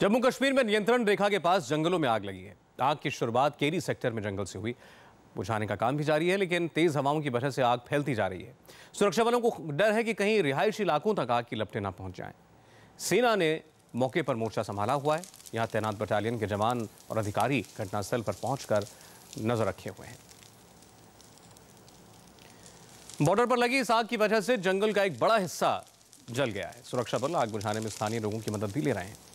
जम्मू कश्मीर में नियंत्रण रेखा के पास जंगलों में आग लगी है आग की शुरुआत केरी सेक्टर में जंगल से हुई बुझाने का काम भी जारी है लेकिन तेज हवाओं की वजह से आग फैलती जा रही है सुरक्षा बलों को डर है कि कहीं रिहायशी इलाकों तक आग की लपटें ना पहुंच जाएं। सेना ने मौके पर मोर्चा संभाला हुआ है यहाँ तैनात बटालियन के जवान और अधिकारी घटनास्थल पर पहुंचकर नजर रखे हुए हैं बॉर्डर पर लगी इस आग की वजह से जंगल का एक बड़ा हिस्सा जल गया है सुरक्षा बल आग बुझाने में स्थानीय लोगों की मदद भी ले रहे हैं